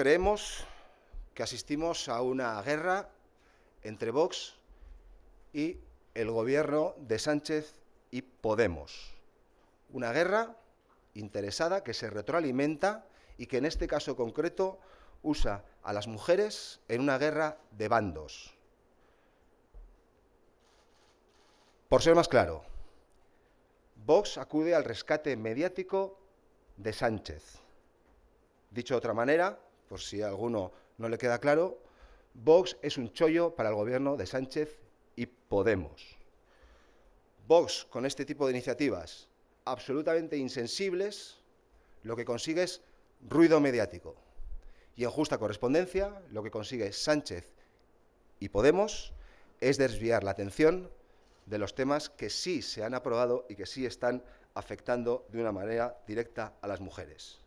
creemos que asistimos a una guerra entre Vox y el gobierno de Sánchez y Podemos. Una guerra interesada que se retroalimenta y que en este caso concreto usa a las mujeres en una guerra de bandos. Por ser más claro, Vox acude al rescate mediático de Sánchez. Dicho de otra manera, por si a alguno no le queda claro, Vox es un chollo para el gobierno de Sánchez y Podemos. Vox, con este tipo de iniciativas absolutamente insensibles, lo que consigue es ruido mediático. Y en justa correspondencia, lo que consigue Sánchez y Podemos es desviar la atención de los temas que sí se han aprobado y que sí están afectando de una manera directa a las mujeres.